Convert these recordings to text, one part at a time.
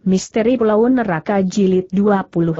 Misteri Pulau Neraka Jilid 24.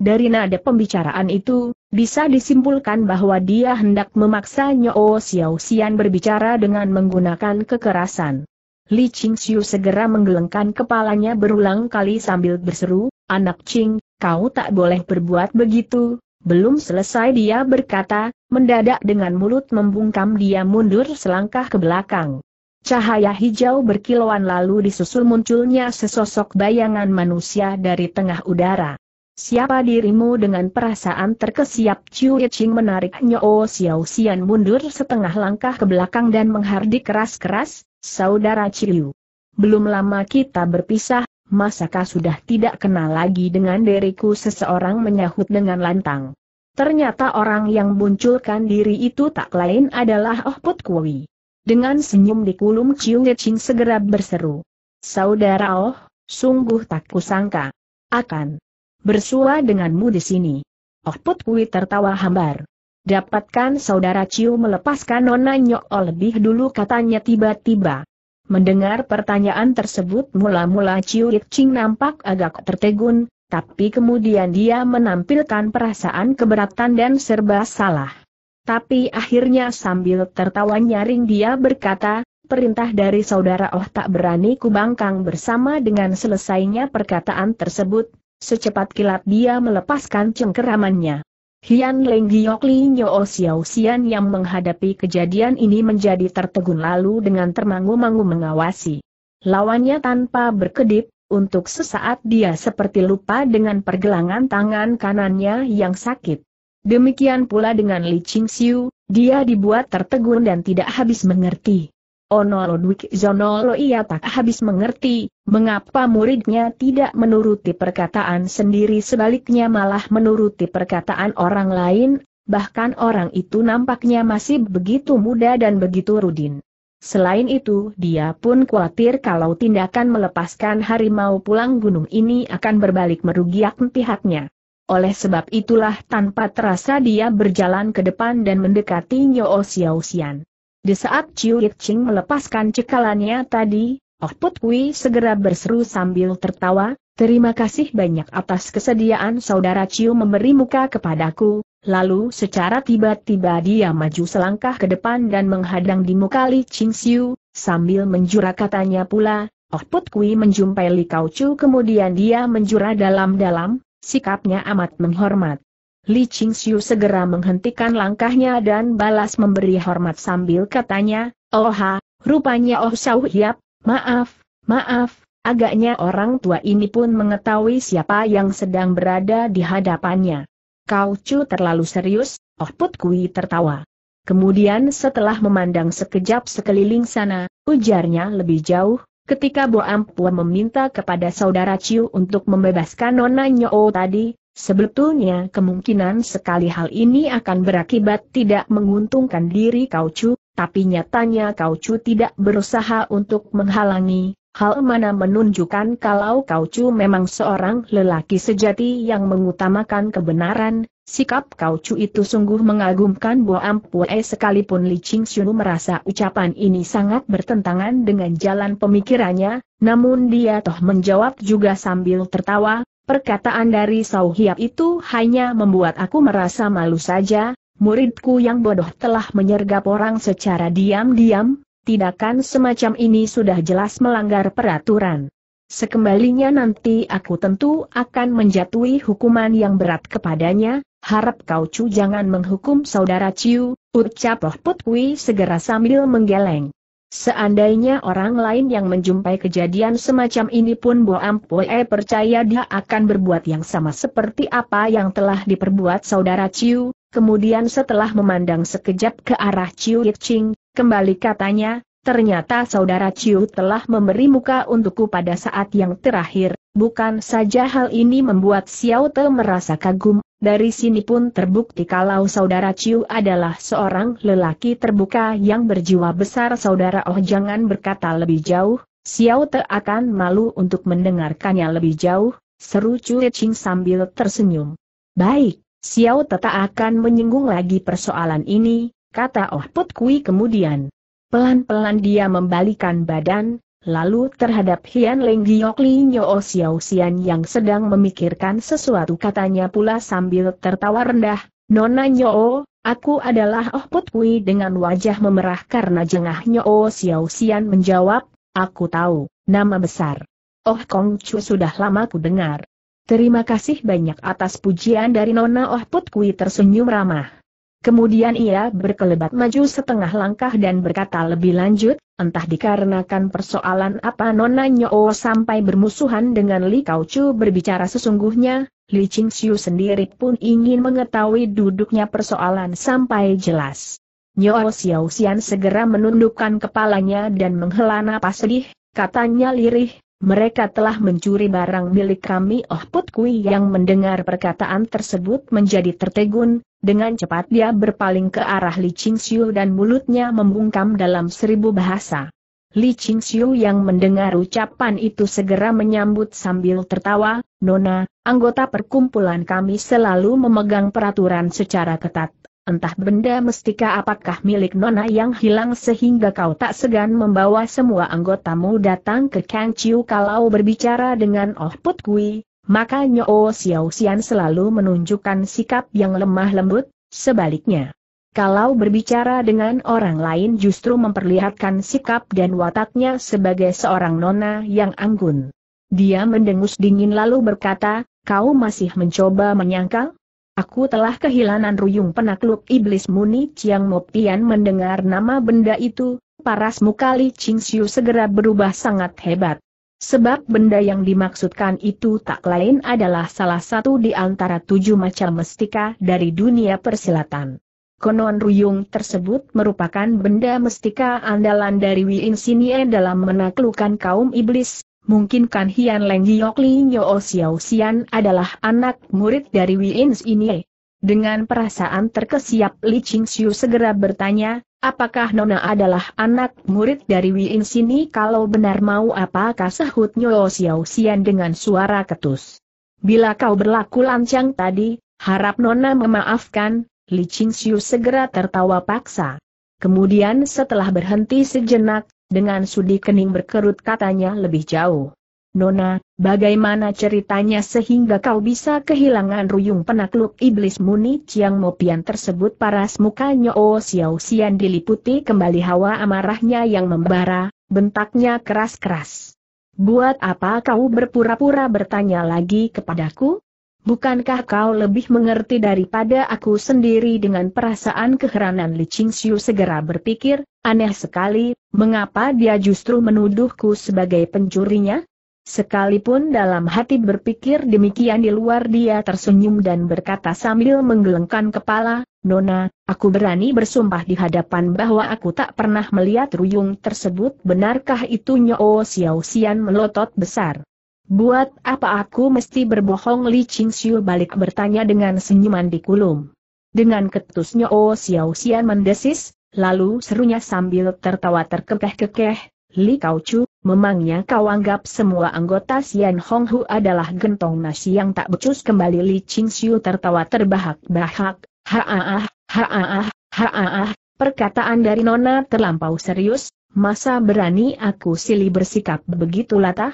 Dari nada pembicaraan itu, bisa disimpulkan bahwa dia hendak memaksa Nyoo Xiao Xian berbicara dengan menggunakan kekerasan. Li Ching Xiu segera menggelengkan kepalanya berulang kali sambil berseru, Anak Ching, kau tak boleh berbuat begitu. Belum selesai dia berkata, mendadak dengan mulut membungkam dia mundur selangkah ke belakang. Cahaya hijau berkilauan lalu disusul munculnya sesosok bayangan manusia dari tengah udara. Siapa dirimu dengan perasaan terkesiap Chiu Yiching menarik Nyo Xiao Xian mundur setengah langkah ke belakang dan menghardik keras-keras, saudara Chiu. Belum lama kita berpisah, masakah sudah tidak kenal lagi dengan diriku seseorang menyahut dengan lantang. Ternyata orang yang munculkan diri itu tak lain adalah Oh Put Kui. Dengan senyum di kulum Chiung Ching segera berseru. Saudara Oh, sungguh tak kusangka. Akan bersua denganmu di sini. Oh Put Kui tertawa hambar. Dapatkan saudara Ciu melepaskan Nona Nyok Oh lebih dulu katanya tiba-tiba. Mendengar pertanyaan tersebut mula-mula Ciu Ching nampak agak tertegun, tapi kemudian dia menampilkan perasaan keberatan dan serba salah. Tapi akhirnya sambil tertawa nyaring dia berkata, perintah dari saudara Oh tak berani kubangkang bersama dengan selesainya perkataan tersebut, secepat kilat dia melepaskan cengkeramannya. Hian Leng Giok Li Nyo Xiao Xian yang menghadapi kejadian ini menjadi tertegun lalu dengan termangu-mangu mengawasi. Lawannya tanpa berkedip, untuk sesaat dia seperti lupa dengan pergelangan tangan kanannya yang sakit. Demikian pula dengan Li Qingxiu, dia dibuat tertegun dan tidak habis mengerti. Ono Ludwig Zonolo ia tak habis mengerti, mengapa muridnya tidak menuruti perkataan sendiri sebaliknya malah menuruti perkataan orang lain, bahkan orang itu nampaknya masih begitu muda dan begitu rudin. Selain itu, dia pun khawatir kalau tindakan melepaskan harimau pulang gunung ini akan berbalik merugikan pihaknya oleh sebab itulah tanpa terasa dia berjalan ke depan dan mendekati Nyo Xiao Di saat Chiu Yit Ching melepaskan cekalannya tadi, Oh Put Kui segera berseru sambil tertawa, Terima kasih banyak atas kesediaan saudara Chiu memberi muka kepadaku, lalu secara tiba-tiba dia maju selangkah ke depan dan menghadang di muka Li Ching Siu, sambil menjura katanya pula, Oh Put Kui menjumpai Li Kau Chu kemudian dia menjura dalam-dalam, Sikapnya amat menghormat. Li Xiu segera menghentikan langkahnya dan balas memberi hormat sambil katanya, Oha, oh rupanya Oh Xiao Hiap, maaf, maaf, agaknya orang tua ini pun mengetahui siapa yang sedang berada di hadapannya. Kau Chu terlalu serius, Oh Put Kui tertawa. Kemudian setelah memandang sekejap sekeliling sana, ujarnya lebih jauh, Ketika Bo Ampua meminta kepada saudara Ciu untuk membebaskan Nona Nyo tadi, sebetulnya kemungkinan sekali hal ini akan berakibat tidak menguntungkan diri Kau Chu, tapi nyatanya Kau Chu tidak berusaha untuk menghalangi, hal mana menunjukkan kalau Kau Chu memang seorang lelaki sejati yang mengutamakan kebenaran, Sikap Kau cu itu sungguh mengagumkan Bo Ampue sekalipun Li Ching Xiu merasa ucapan ini sangat bertentangan dengan jalan pemikirannya, namun dia toh menjawab juga sambil tertawa, perkataan dari Sau Hiap itu hanya membuat aku merasa malu saja, muridku yang bodoh telah menyergap orang secara diam-diam, tindakan semacam ini sudah jelas melanggar peraturan. Sekembalinya nanti aku tentu akan menjatuhi hukuman yang berat kepadanya, harap kau cu jangan menghukum saudara Ciu, ucap Loh Put segera sambil menggeleng. Seandainya orang lain yang menjumpai kejadian semacam ini pun Bo Ampue percaya dia akan berbuat yang sama seperti apa yang telah diperbuat saudara Ciu, kemudian setelah memandang sekejap ke arah Ciu Yitching, kembali katanya, ternyata saudara Ciu telah memberi muka untukku pada saat yang terakhir, bukan saja hal ini membuat Xiao Te merasa kagum dari sini pun terbukti kalau saudara Ciu adalah seorang lelaki terbuka yang berjiwa besar saudara Oh jangan berkata lebih jauh, Xiao Te akan malu untuk mendengarkannya lebih jauh, seru Chu Ching sambil tersenyum. Baik, Xiao Te tak akan menyinggung lagi persoalan ini, kata Oh Put Kui kemudian. Pelan-pelan dia membalikan badan, Lalu terhadap Hian Leng Giok Li Nyo Xiao Xian yang sedang memikirkan sesuatu katanya pula sambil tertawa rendah, Nona Nyo, aku adalah Oh Put Kui dengan wajah memerah karena jengah Nyo Xiao Xian menjawab, aku tahu, nama besar. Oh Kong Chu sudah lama ku dengar. Terima kasih banyak atas pujian dari Nona Oh Put Kui tersenyum ramah. Kemudian ia berkelebat maju setengah langkah dan berkata lebih lanjut, entah dikarenakan persoalan apa Nona Nyo sampai bermusuhan dengan Li Kau Chu berbicara sesungguhnya, Li Ching Xiu sendiri pun ingin mengetahui duduknya persoalan sampai jelas. Nyo Xiao Xian segera menundukkan kepalanya dan menghela napas sedih, katanya lirih, mereka telah mencuri barang milik kami Oh Put Kui yang mendengar perkataan tersebut menjadi tertegun, dengan cepat dia berpaling ke arah Li Ching Xiu dan mulutnya membungkam dalam seribu bahasa. Li Ching Xiu yang mendengar ucapan itu segera menyambut sambil tertawa, Nona, anggota perkumpulan kami selalu memegang peraturan secara ketat entah benda mestika apakah milik Nona yang hilang sehingga kau tak segan membawa semua anggotamu datang ke Kang Chiu kalau berbicara dengan Oh Put Kui, maka Nyo Xiao Xian selalu menunjukkan sikap yang lemah lembut, sebaliknya. Kalau berbicara dengan orang lain justru memperlihatkan sikap dan wataknya sebagai seorang nona yang anggun. Dia mendengus dingin lalu berkata, kau masih mencoba menyangkal? Aku telah kehilangan ruyung penakluk iblis muni Chiang Mopian mendengar nama benda itu, paras muka Li Qingxiu segera berubah sangat hebat. Sebab benda yang dimaksudkan itu tak lain adalah salah satu di antara tujuh macam mestika dari dunia persilatan. Konon ruyung tersebut merupakan benda mestika andalan dari Wei Insinie dalam menaklukkan kaum iblis, mungkinkan Hian Leng Giok Ling Yo Xiao Xian adalah anak murid dari Wins ini. Dengan perasaan terkesiap Li Ching Xiu segera bertanya, apakah Nona adalah anak murid dari Win ini? kalau benar mau apakah sahut Nyo Xiao Xian dengan suara ketus. Bila kau berlaku lancang tadi, harap Nona memaafkan, Li Ching Xiu segera tertawa paksa. Kemudian setelah berhenti sejenak, dengan sudi kening berkerut katanya lebih jauh. Nona, bagaimana ceritanya sehingga kau bisa kehilangan ruyung penakluk iblis muni Chiang Mopian tersebut paras mukanya Oh Xiao Xian diliputi kembali hawa amarahnya yang membara, bentaknya keras-keras. Buat apa kau berpura-pura bertanya lagi kepadaku? Bukankah kau lebih mengerti daripada aku sendiri dengan perasaan keheranan Li Qingxiu segera berpikir, aneh sekali, mengapa dia justru menuduhku sebagai pencurinya? Sekalipun dalam hati berpikir demikian di luar dia tersenyum dan berkata sambil menggelengkan kepala, Nona, aku berani bersumpah di hadapan bahwa aku tak pernah melihat ruyung tersebut benarkah itu Nyo oh Xiao Xian melotot besar. Buat apa aku mesti berbohong Li Ching Xiu balik bertanya dengan senyuman di kulum. Dengan ketusnya Oh Xiao Xian mendesis, lalu serunya sambil tertawa terkekeh-kekeh, Li Kau Chu, memangnya kau anggap semua anggota Xian Hong Hu adalah gentong nasi yang tak becus kembali Li Ching Xiu tertawa terbahak-bahak, ha-ah, ha-ah, perkataan dari Nona terlampau serius, masa berani aku silih bersikap begitu latah?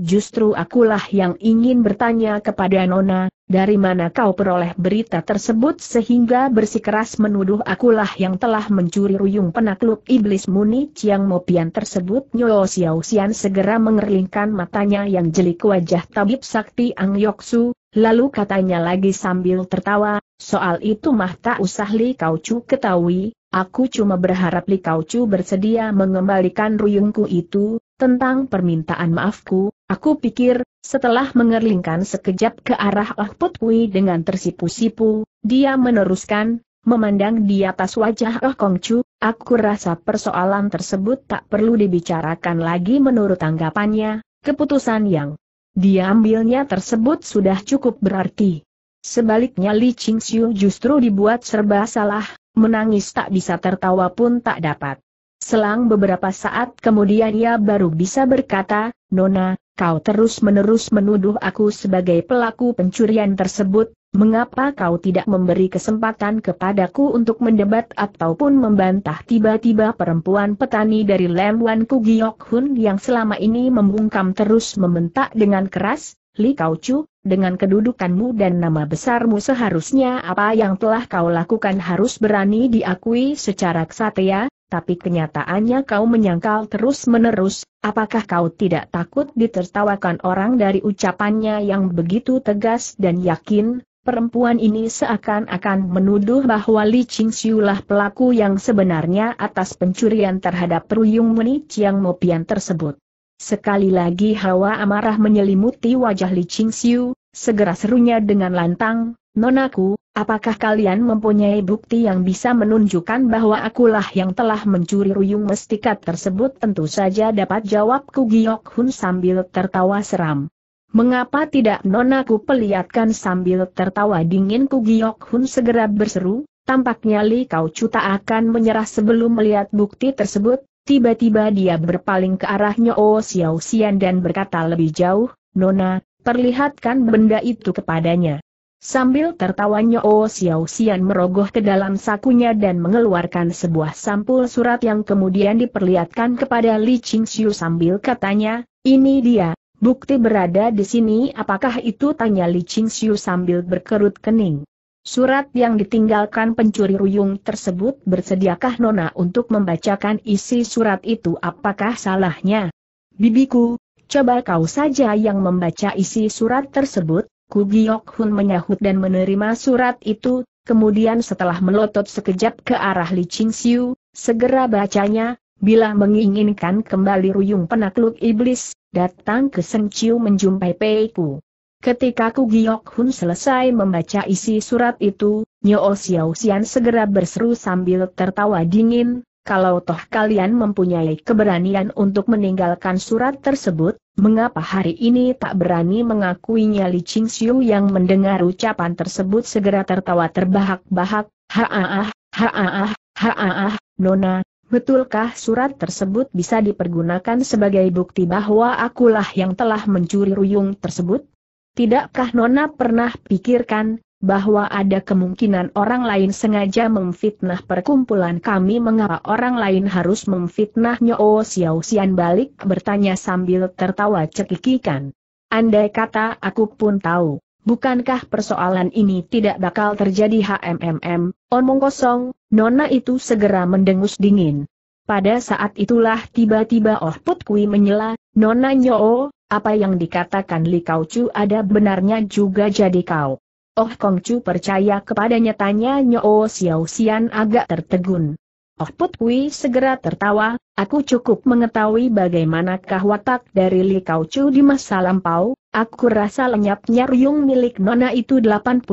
justru akulah yang ingin bertanya kepada Nona, dari mana kau peroleh berita tersebut sehingga bersikeras menuduh akulah yang telah mencuri ruyung penakluk iblis muni Chiang Mopian tersebut Nyo Xiao Xian segera mengerlingkan matanya yang jelik wajah tabib sakti Ang Yoxu, lalu katanya lagi sambil tertawa, soal itu mah tak usah li kau cu ketahui, Aku cuma berharap Li Kauchu bersedia mengembalikan ruyungku itu, tentang permintaan maafku, aku pikir, setelah mengerlingkan sekejap ke arah Ah Putui dengan tersipu-sipu, dia meneruskan, memandang di atas wajah Ah Kongcu, aku rasa persoalan tersebut tak perlu dibicarakan lagi menurut tanggapannya, keputusan yang diambilnya tersebut sudah cukup berarti. Sebaliknya Li Qingxiu justru dibuat serba salah, menangis tak bisa tertawa pun tak dapat. Selang beberapa saat kemudian ia baru bisa berkata, Nona, kau terus-menerus menuduh aku sebagai pelaku pencurian tersebut, mengapa kau tidak memberi kesempatan kepadaku untuk mendebat ataupun membantah tiba-tiba perempuan petani dari Lemwan Giok Hun yang selama ini membungkam terus membentak dengan keras, Li Kau Chu, dengan kedudukanmu dan nama besarmu seharusnya apa yang telah kau lakukan harus berani diakui secara kesatria, tapi kenyataannya kau menyangkal terus-menerus, apakah kau tidak takut ditertawakan orang dari ucapannya yang begitu tegas dan yakin, perempuan ini seakan-akan menuduh bahwa Li Qingxiu lah pelaku yang sebenarnya atas pencurian terhadap Ruyung Meni Chiang Mopian tersebut. Sekali lagi hawa amarah menyelimuti wajah Li Ching Siu, segera serunya dengan lantang, Nonaku, apakah kalian mempunyai bukti yang bisa menunjukkan bahwa akulah yang telah mencuri ruyung mestikat tersebut? Tentu saja dapat jawab Ku Giok Hun sambil tertawa seram. Mengapa tidak Nonaku pelihatkan sambil tertawa dingin Ku Giok Hun segera berseru, tampaknya Li Kau Cuta akan menyerah sebelum melihat bukti tersebut, Tiba-tiba dia berpaling ke arahnya Oh Xiao Xian dan berkata lebih jauh, Nona, perlihatkan benda itu kepadanya. Sambil tertawanya Oh Xiao Xian merogoh ke dalam sakunya dan mengeluarkan sebuah sampul surat yang kemudian diperlihatkan kepada Li Ching Xiu sambil katanya, ini dia, bukti berada di sini apakah itu tanya Li Ching Xiu sambil berkerut kening. Surat yang ditinggalkan pencuri ruyung tersebut bersediakah Nona untuk membacakan isi surat itu apakah salahnya? Bibiku, coba kau saja yang membaca isi surat tersebut, Giok Hun menyahut dan menerima surat itu, kemudian setelah melotot sekejap ke arah Li Ching Siu, segera bacanya, bila menginginkan kembali ruyung penakluk iblis, datang ke Seng Chiu menjumpai Peiku. Ketika Ku Giok Hun selesai membaca isi surat itu, Nyo Xiao Xian segera berseru sambil tertawa dingin, kalau toh kalian mempunyai keberanian untuk meninggalkan surat tersebut, mengapa hari ini tak berani mengakuinya Li Ching Xiu yang mendengar ucapan tersebut segera tertawa terbahak-bahak, haaah, haaah, haaah, nona, Betulkah surat tersebut bisa dipergunakan sebagai bukti bahwa akulah yang telah mencuri ruyung tersebut? Tidakkah Nona pernah pikirkan, bahwa ada kemungkinan orang lain sengaja memfitnah perkumpulan kami mengapa orang lain harus memfitnah Nyo Xiao Xian balik bertanya sambil tertawa cekikikan. Andai kata aku pun tahu, bukankah persoalan ini tidak bakal terjadi HMMM, omong kosong, Nona itu segera mendengus dingin. Pada saat itulah tiba-tiba Oh Put Kui menyela, Nona Nyo, apa yang dikatakan Li Kau Chu ada benarnya juga jadi kau. Oh Kong Chu percaya kepadanya tanya Nyo oh Xiao Xian agak tertegun. Oh Put Kui segera tertawa, aku cukup mengetahui bagaimanakah watak dari Li Kau Chu di masa lampau, aku rasa lenyapnya ruyung milik Nona itu 80%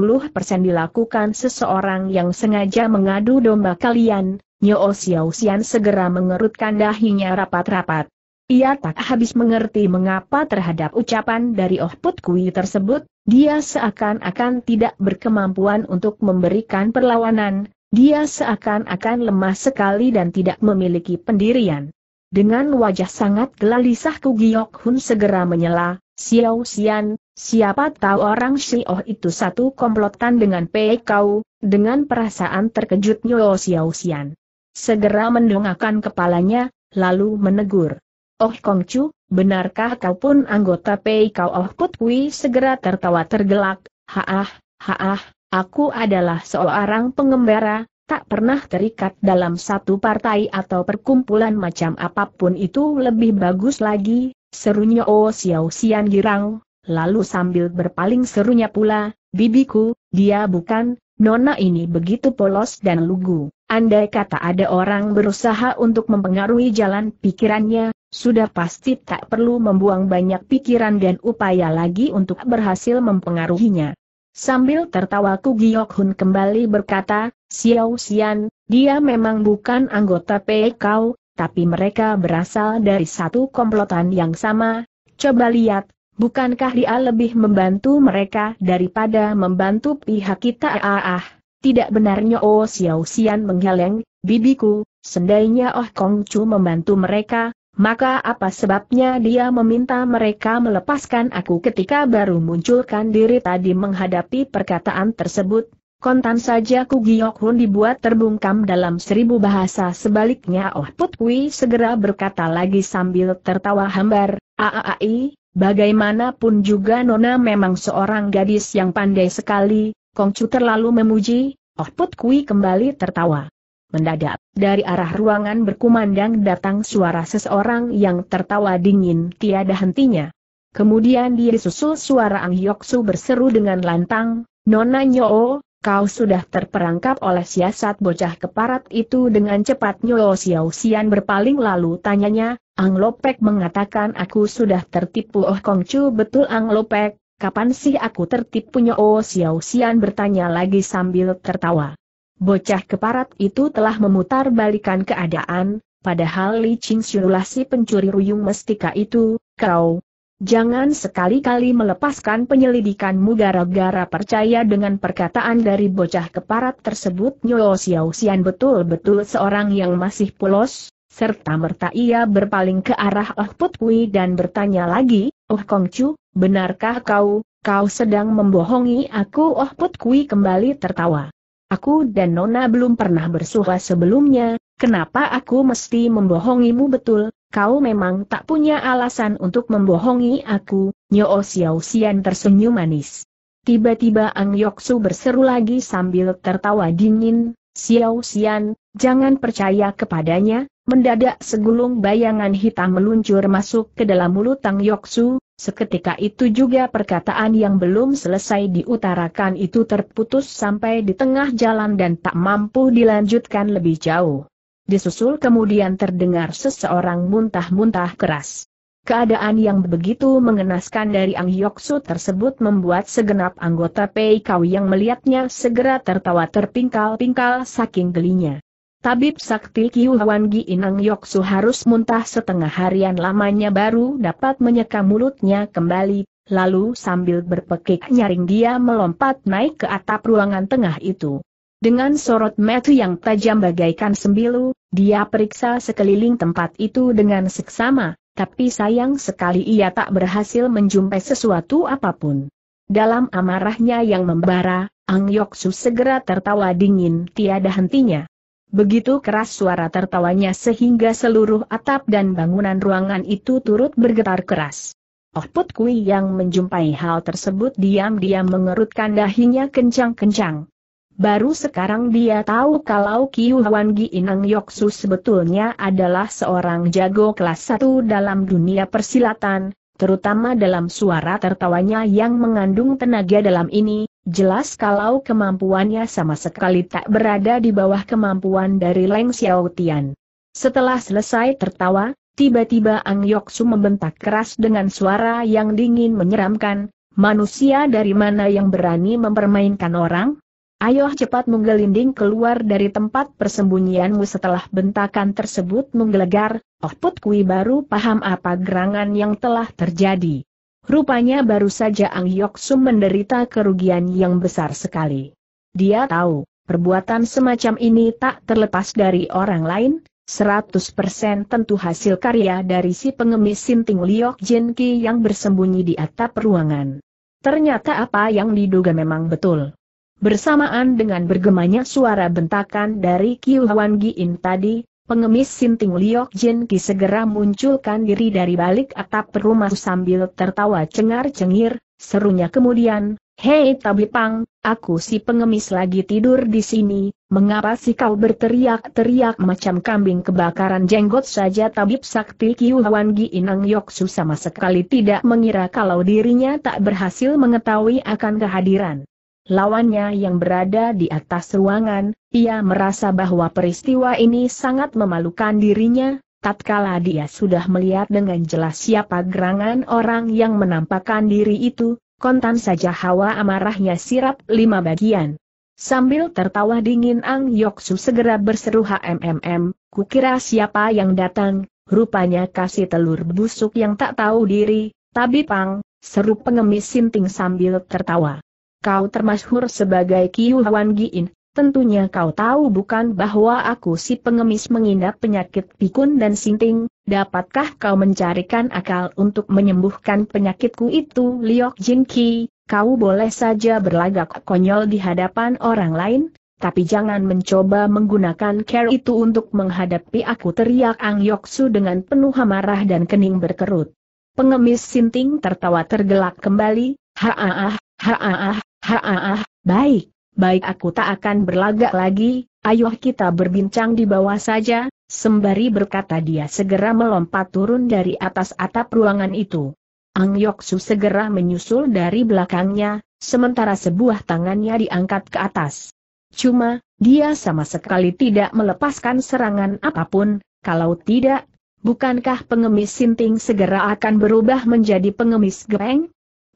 dilakukan seseorang yang sengaja mengadu domba kalian, Nyo oh Xiao Xian segera mengerutkan dahinya rapat-rapat. Ia tak habis mengerti mengapa terhadap ucapan dari Oh Put Kui tersebut, dia seakan-akan tidak berkemampuan untuk memberikan perlawanan, dia seakan-akan lemah sekali dan tidak memiliki pendirian. Dengan wajah sangat gelisah Kugiok Hun segera menyela, Xiao Xian, siapa tahu orang Oh itu satu komplotan dengan Pei Kau, dengan perasaan terkejut Nyo Xiao Xian. Segera mendongakkan kepalanya, lalu menegur. Oh Chu, benarkah kau pun anggota Pei Kau Oh Put Kui segera tertawa tergelak, haah, haah, aku adalah seorang pengembara, tak pernah terikat dalam satu partai atau perkumpulan macam apapun itu lebih bagus lagi, serunya Oh Xiao Xian girang, lalu sambil berpaling serunya pula, bibiku, dia bukan, nona ini begitu polos dan lugu. Andai kata ada orang berusaha untuk mempengaruhi jalan pikirannya, sudah pasti tak perlu membuang banyak pikiran dan upaya lagi untuk berhasil mempengaruhinya. Sambil tertawa Ku Giok Hun kembali berkata, Xiao Xian, dia memang bukan anggota PKU, tapi mereka berasal dari satu komplotan yang sama. Coba lihat, bukankah dia lebih membantu mereka daripada membantu pihak kita? Ah, ah. tidak benarnya Oh Xiao Xian menggeleng, bibiku, Sendainya Oh Kong Chu membantu mereka, maka apa sebabnya dia meminta mereka melepaskan aku ketika baru munculkan diri tadi menghadapi perkataan tersebut? Kontan saja Ku Giok Hun dibuat terbungkam dalam seribu bahasa sebaliknya Oh Put segera berkata lagi sambil tertawa hambar, Aaai, bagaimanapun juga Nona memang seorang gadis yang pandai sekali, Kongcu terlalu memuji, Oh Put kembali tertawa. Mendadak, dari arah ruangan berkumandang datang suara seseorang yang tertawa dingin tiada hentinya. Kemudian disusul suara Ang Yoksu berseru dengan lantang, Nona Nyoo, kau sudah terperangkap oleh siasat bocah keparat itu dengan cepat Nyoo Xiao Xian berpaling lalu tanyanya, Ang Lopek mengatakan aku sudah tertipu Oh Kongcu betul Ang Lopek, kapan sih aku tertipu Nyoo Xiao Xian bertanya lagi sambil tertawa. Bocah keparat itu telah memutar balikan keadaan, padahal Li Ching Siulah si pencuri ruyung mestika itu, kau. Jangan sekali-kali melepaskan penyelidikanmu gara-gara percaya dengan perkataan dari bocah keparat tersebut Nyo Xiao Xian betul-betul seorang yang masih polos, serta merta ia berpaling ke arah Oh Put dan bertanya lagi, Oh Kong Chu, benarkah kau, kau sedang membohongi aku Oh Put kembali tertawa. Aku dan Nona belum pernah bersuha sebelumnya, kenapa aku mesti membohongimu betul, kau memang tak punya alasan untuk membohongi aku, Nyo oh Xiao Xian tersenyum manis. Tiba-tiba Ang Yoksu berseru lagi sambil tertawa dingin, Xiao Xian, jangan percaya kepadanya, mendadak segulung bayangan hitam meluncur masuk ke dalam mulut Ang Yoksu, Seketika itu juga perkataan yang belum selesai diutarakan itu terputus sampai di tengah jalan dan tak mampu dilanjutkan lebih jauh. Disusul kemudian terdengar seseorang muntah-muntah keras. Keadaan yang begitu mengenaskan dari Ang Yoksu tersebut membuat segenap anggota Kau yang melihatnya segera tertawa terpingkal-pingkal saking gelinya. Tabib Sakti Kiuhuan Inang Yoksu harus muntah setengah harian lamanya baru dapat menyeka mulutnya kembali, lalu sambil berpekik nyaring dia melompat naik ke atap ruangan tengah itu. Dengan sorot metu yang tajam bagaikan sembilu, dia periksa sekeliling tempat itu dengan seksama, tapi sayang sekali ia tak berhasil menjumpai sesuatu apapun. Dalam amarahnya yang membara, Ang Yoksu segera tertawa dingin tiada hentinya. Begitu keras suara tertawanya sehingga seluruh atap dan bangunan ruangan itu turut bergetar keras. Oh Put Kui yang menjumpai hal tersebut diam-diam mengerutkan dahinya kencang-kencang. Baru sekarang dia tahu kalau Kiu Hwan Gi Inang Yoksu sebetulnya adalah seorang jago kelas satu dalam dunia persilatan, terutama dalam suara tertawanya yang mengandung tenaga dalam ini, Jelas kalau kemampuannya sama sekali tak berada di bawah kemampuan dari Leng Xiaotian. Setelah selesai tertawa, tiba-tiba Ang Yoksu membentak keras dengan suara yang dingin menyeramkan, manusia dari mana yang berani mempermainkan orang? Ayo cepat menggelinding keluar dari tempat persembunyianmu setelah bentakan tersebut menggelegar, Oh Put Kui baru paham apa gerangan yang telah terjadi. Rupanya baru saja Ang Yok Sum menderita kerugian yang besar sekali. Dia tahu, perbuatan semacam ini tak terlepas dari orang lain, 100% tentu hasil karya dari si pengemis Sinting Liok Jin Ki yang bersembunyi di atap ruangan. Ternyata apa yang diduga memang betul. Bersamaan dengan bergemanya suara bentakan dari Kiu Hwan Giin tadi, Pengemis Sinting Liok Jin Ki segera munculkan diri dari balik atap rumah sambil tertawa cengar-cengir, serunya kemudian, Hei Tabi Pang, aku si pengemis lagi tidur di sini, mengapa sih kau berteriak-teriak macam kambing kebakaran jenggot saja Tabib Sakti Hwan Gi Inang Yoksu sama sekali tidak mengira kalau dirinya tak berhasil mengetahui akan kehadiran lawannya yang berada di atas ruangan, ia merasa bahwa peristiwa ini sangat memalukan dirinya, tatkala dia sudah melihat dengan jelas siapa gerangan orang yang menampakkan diri itu, kontan saja hawa amarahnya sirap lima bagian. Sambil tertawa dingin Ang Yoksu segera berseru HMMM, kukira siapa yang datang, rupanya kasih telur busuk yang tak tahu diri, Tapi Pang, seru pengemis sinting sambil tertawa kau termasyhur sebagai Kiu Huan Giin, tentunya kau tahu bukan bahwa aku si pengemis mengidap penyakit pikun dan sinting, dapatkah kau mencarikan akal untuk menyembuhkan penyakitku itu Liok Jin Ki, kau boleh saja berlagak konyol di hadapan orang lain, tapi jangan mencoba menggunakan care itu untuk menghadapi aku teriak Ang Yoksu dengan penuh amarah dan kening berkerut. Pengemis Sinting tertawa tergelak kembali, haaah, haaah, Haah, baik, baik aku tak akan berlagak lagi, ayo kita berbincang di bawah saja, sembari berkata dia segera melompat turun dari atas atap ruangan itu. Ang Yoksu segera menyusul dari belakangnya, sementara sebuah tangannya diangkat ke atas. Cuma, dia sama sekali tidak melepaskan serangan apapun, kalau tidak, bukankah pengemis sinting segera akan berubah menjadi pengemis gepeng?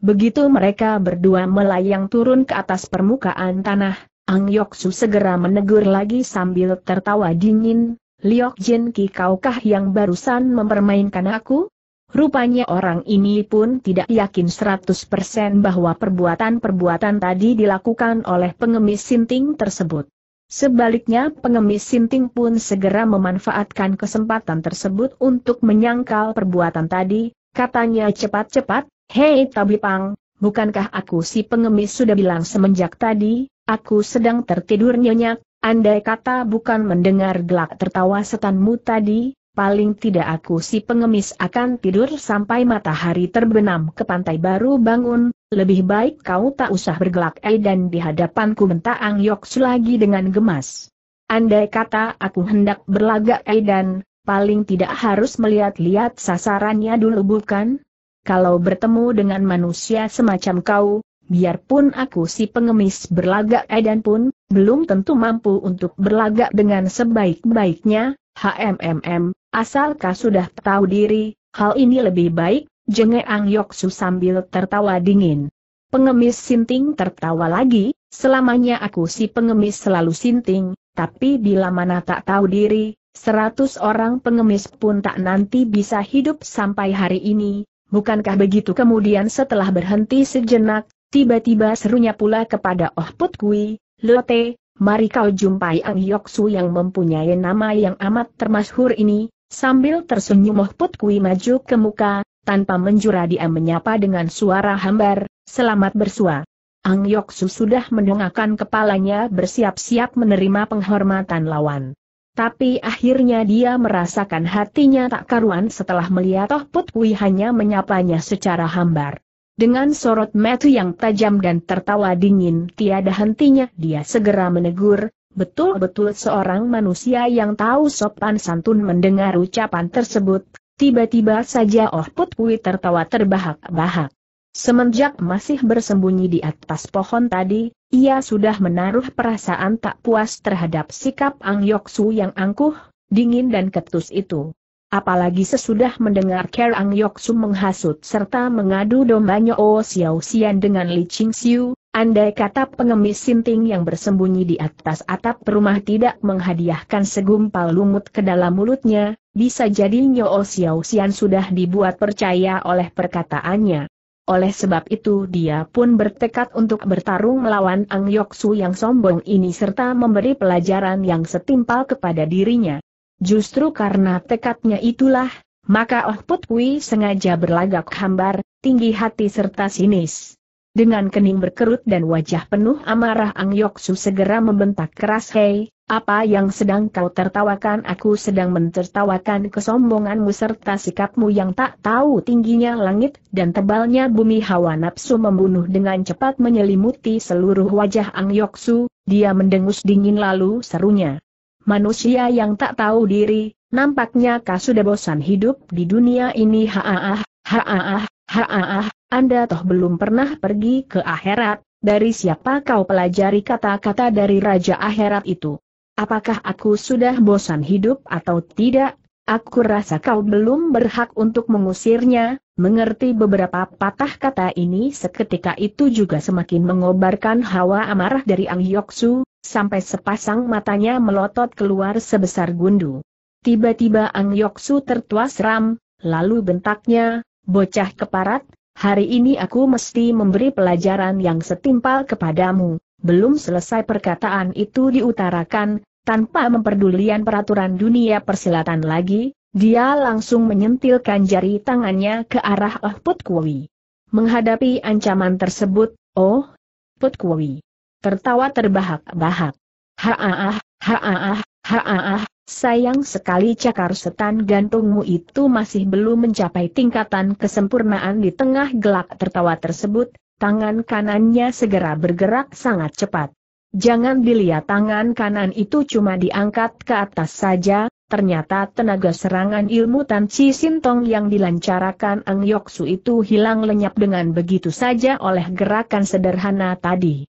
Begitu mereka berdua melayang turun ke atas permukaan tanah, Ang Yoksu segera menegur lagi sambil tertawa dingin, Liok Jin Ki kaukah yang barusan mempermainkan aku? Rupanya orang ini pun tidak yakin 100% bahwa perbuatan-perbuatan tadi dilakukan oleh pengemis sinting tersebut. Sebaliknya pengemis sinting pun segera memanfaatkan kesempatan tersebut untuk menyangkal perbuatan tadi, katanya cepat-cepat, Hei Tabipang, bukankah aku si pengemis sudah bilang semenjak tadi, aku sedang tertidur nyenyak, andai kata bukan mendengar gelak tertawa setanmu tadi, paling tidak aku si pengemis akan tidur sampai matahari terbenam ke pantai baru bangun, lebih baik kau tak usah bergelak eh dan di hadapanku bentak Ang Yok lagi dengan gemas. Andai kata aku hendak berlagak eh dan, paling tidak harus melihat-lihat sasarannya dulu bukan? kalau bertemu dengan manusia semacam kau, biarpun aku si pengemis berlagak edan pun, belum tentu mampu untuk berlagak dengan sebaik-baiknya, HMMM, asalkah sudah tahu diri, hal ini lebih baik, jenge Ang Yoksu sambil tertawa dingin. Pengemis Sinting tertawa lagi, selamanya aku si pengemis selalu Sinting, tapi bila mana tak tahu diri, seratus orang pengemis pun tak nanti bisa hidup sampai hari ini, bukankah begitu kemudian setelah berhenti sejenak, tiba-tiba serunya pula kepada Oh Put Kui, Lote, mari kau jumpai Ang Su yang mempunyai nama yang amat termasyhur ini, sambil tersenyum Oh Put Kui maju ke muka, tanpa menjura dia menyapa dengan suara hambar, selamat bersua. Ang Su sudah mendongakkan kepalanya bersiap-siap menerima penghormatan lawan. Tapi akhirnya dia merasakan hatinya tak karuan setelah melihat Toh Put Kui hanya menyapanya secara hambar. Dengan sorot metu yang tajam dan tertawa dingin tiada hentinya dia segera menegur, betul-betul seorang manusia yang tahu sopan santun mendengar ucapan tersebut, tiba-tiba saja Oh Put Kui tertawa terbahak-bahak. Semenjak masih bersembunyi di atas pohon tadi, ia sudah menaruh perasaan tak puas terhadap sikap Ang Yoksu yang angkuh, dingin dan ketus itu. Apalagi sesudah mendengar Ker Ang Yoksu menghasut serta mengadu dombanya O oh Xiao Xian dengan Li Ching Xiu, andai kata pengemis sinting yang bersembunyi di atas atap rumah tidak menghadiahkan segumpal lumut ke dalam mulutnya, bisa jadi Nyo oh Xiao Xian sudah dibuat percaya oleh perkataannya. Oleh sebab itu dia pun bertekad untuk bertarung melawan Ang Yoksu yang sombong ini serta memberi pelajaran yang setimpal kepada dirinya. Justru karena tekadnya itulah, maka Oh Putwi sengaja berlagak hambar, tinggi hati serta sinis. Dengan kening berkerut dan wajah penuh amarah Ang Yoksu segera membentak keras Hei, apa yang sedang kau tertawakan aku sedang mentertawakan kesombonganmu serta sikapmu yang tak tahu tingginya langit dan tebalnya bumi hawa nafsu membunuh dengan cepat menyelimuti seluruh wajah Ang Yoksu, dia mendengus dingin lalu serunya. Manusia yang tak tahu diri, nampaknya kau sudah bosan hidup di dunia ini haaah, haaah, haaah, anda toh belum pernah pergi ke akhirat, dari siapa kau pelajari kata-kata dari Raja Akhirat itu? Apakah aku sudah bosan hidup atau tidak? Aku rasa kau belum berhak untuk mengusirnya, mengerti beberapa patah kata ini seketika itu juga semakin mengobarkan hawa amarah dari Ang Yoksu, sampai sepasang matanya melotot keluar sebesar gundu. Tiba-tiba Ang Yoksu tertua seram, lalu bentaknya, bocah keparat, hari ini aku mesti memberi pelajaran yang setimpal kepadamu. Belum selesai perkataan itu diutarakan, tanpa memperdulian peraturan dunia persilatan lagi, dia langsung menyentilkan jari tangannya ke arah Oh Put Kui. Menghadapi ancaman tersebut, Oh Put Kui tertawa terbahak-bahak. Haah, haah, haah. Sayang sekali cakar setan gantungmu itu masih belum mencapai tingkatan kesempurnaan di tengah gelak tertawa tersebut, tangan kanannya segera bergerak sangat cepat. Jangan dilihat tangan kanan itu cuma diangkat ke atas saja, ternyata tenaga serangan ilmu Tan Chi Sintong yang dilancarkan Ang Yoksu itu hilang lenyap dengan begitu saja oleh gerakan sederhana tadi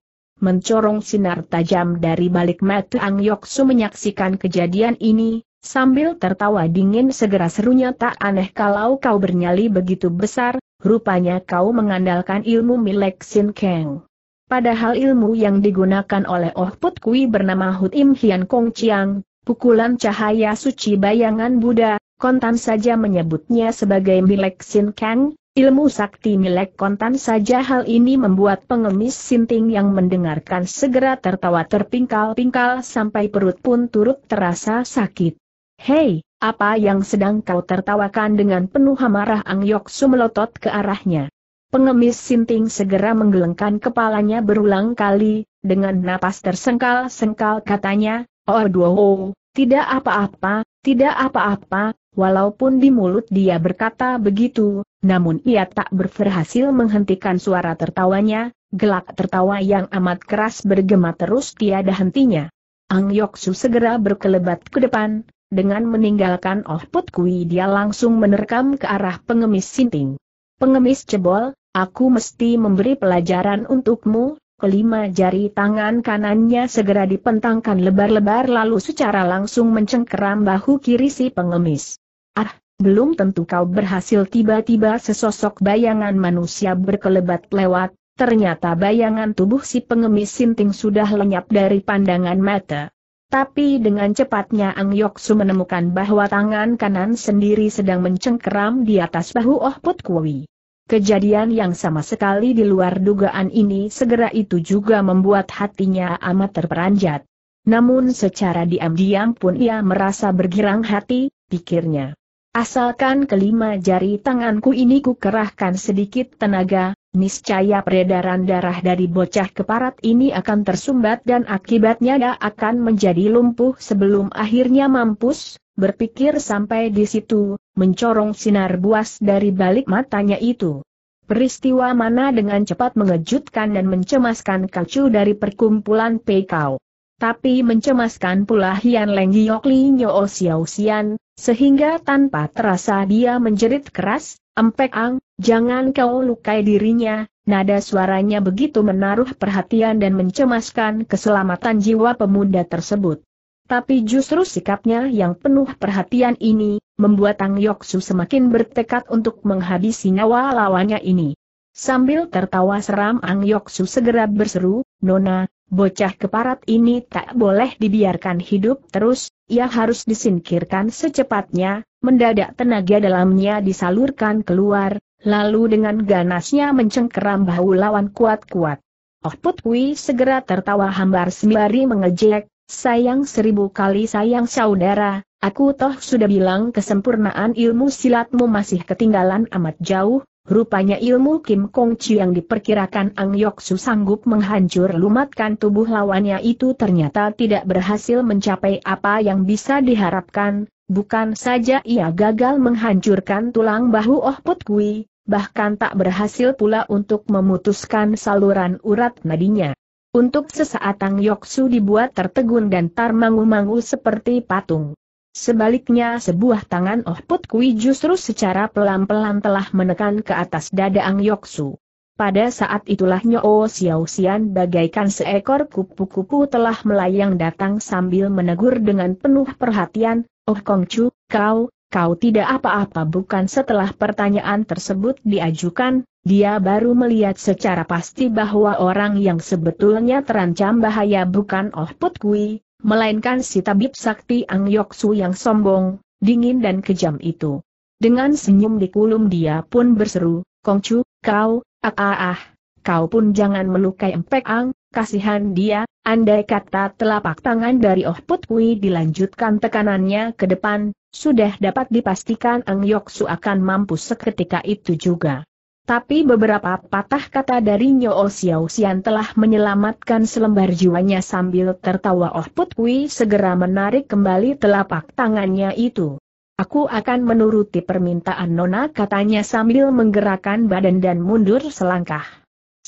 mencorong sinar tajam dari balik mata Ang Yoksu menyaksikan kejadian ini, sambil tertawa dingin segera serunya tak aneh kalau kau bernyali begitu besar, rupanya kau mengandalkan ilmu milik Sin Kang. Padahal ilmu yang digunakan oleh Oh Put Kui bernama Hut Im Hian Kong Chiang, pukulan cahaya suci bayangan Buddha, kontan saja menyebutnya sebagai milik Sin Kang, Ilmu sakti milik kontan saja hal ini membuat pengemis sinting yang mendengarkan segera tertawa terpingkal-pingkal sampai perut pun turut terasa sakit. Hei, apa yang sedang kau tertawakan dengan penuh amarah Angyok Su melotot ke arahnya. Pengemis sinting segera menggelengkan kepalanya berulang kali, dengan napas tersengkal-sengkal katanya, Oh duo, oh, tidak apa-apa, tidak apa-apa, Walaupun di mulut dia berkata begitu, namun ia tak berhasil menghentikan suara tertawanya, gelak tertawa yang amat keras bergema terus tiada hentinya. Ang Yoksu segera berkelebat ke depan, dengan meninggalkan Oh Put Kui dia langsung menerkam ke arah pengemis sinting. Pengemis cebol, aku mesti memberi pelajaran untukmu, kelima jari tangan kanannya segera dipentangkan lebar-lebar lalu secara langsung mencengkeram bahu kiri si pengemis. Ah, belum tentu kau berhasil tiba-tiba sesosok bayangan manusia berkelebat lewat, ternyata bayangan tubuh si pengemis sinting sudah lenyap dari pandangan mata. Tapi dengan cepatnya Ang Yoksu menemukan bahwa tangan kanan sendiri sedang mencengkeram di atas bahu Oh Put Kui. Kejadian yang sama sekali di luar dugaan ini segera itu juga membuat hatinya amat terperanjat. Namun secara diam-diam pun ia merasa bergirang hati, pikirnya. Asalkan kelima jari tanganku ini kukerahkan sedikit tenaga, niscaya peredaran darah dari bocah keparat ini akan tersumbat dan akibatnya dia akan menjadi lumpuh sebelum akhirnya mampus, berpikir sampai di situ, mencorong sinar buas dari balik matanya itu. Peristiwa mana dengan cepat mengejutkan dan mencemaskan kacu dari perkumpulan Pekau tapi mencemaskan pula Hian Leng Giok Li Nyo Xiao Xian, sehingga tanpa terasa dia menjerit keras, Empek Ang, jangan kau lukai dirinya, nada suaranya begitu menaruh perhatian dan mencemaskan keselamatan jiwa pemuda tersebut. Tapi justru sikapnya yang penuh perhatian ini, membuat Tang Su semakin bertekad untuk menghabisi nyawa lawannya ini. Sambil tertawa seram Ang Su segera berseru, Nona, bocah keparat ini tak boleh dibiarkan hidup terus, ia harus disingkirkan secepatnya, mendadak tenaga dalamnya disalurkan keluar, lalu dengan ganasnya mencengkeram bahu lawan kuat-kuat. Oh Putwi segera tertawa hambar sembari mengejek, sayang seribu kali sayang saudara, aku toh sudah bilang kesempurnaan ilmu silatmu masih ketinggalan amat jauh, Rupanya ilmu Kim Kong Chi yang diperkirakan Ang Yook-su sanggup menghancur lumatkan tubuh lawannya itu ternyata tidak berhasil mencapai apa yang bisa diharapkan, bukan saja ia gagal menghancurkan tulang bahu Oh Put Kui, bahkan tak berhasil pula untuk memutuskan saluran urat nadinya. Untuk sesaat Ang Yook-su dibuat tertegun dan tarmangu-mangu seperti patung. Sebaliknya sebuah tangan Oh Put Kui justru secara pelan-pelan telah menekan ke atas dada Ang Yoksu. Pada saat itulah Nyo Xiao Xian bagaikan seekor kupu-kupu telah melayang datang sambil menegur dengan penuh perhatian, Oh Kong Chu, kau, kau tidak apa-apa bukan setelah pertanyaan tersebut diajukan, dia baru melihat secara pasti bahwa orang yang sebetulnya terancam bahaya bukan Oh Put Kui, melainkan si tabib sakti Ang Yoksu yang sombong, dingin dan kejam itu. Dengan senyum di kulum dia pun berseru, Kongcu, kau, ah ah ah, kau pun jangan melukai empek Ang, kasihan dia, andai kata telapak tangan dari Oh Put dilanjutkan tekanannya ke depan, sudah dapat dipastikan Ang Yoksu akan mampu seketika itu juga. Tapi beberapa patah kata dari Nyo oh Xiao Xian telah menyelamatkan selembar jiwanya sambil tertawa Oh Put Kui segera menarik kembali telapak tangannya itu. Aku akan menuruti permintaan Nona katanya sambil menggerakkan badan dan mundur selangkah.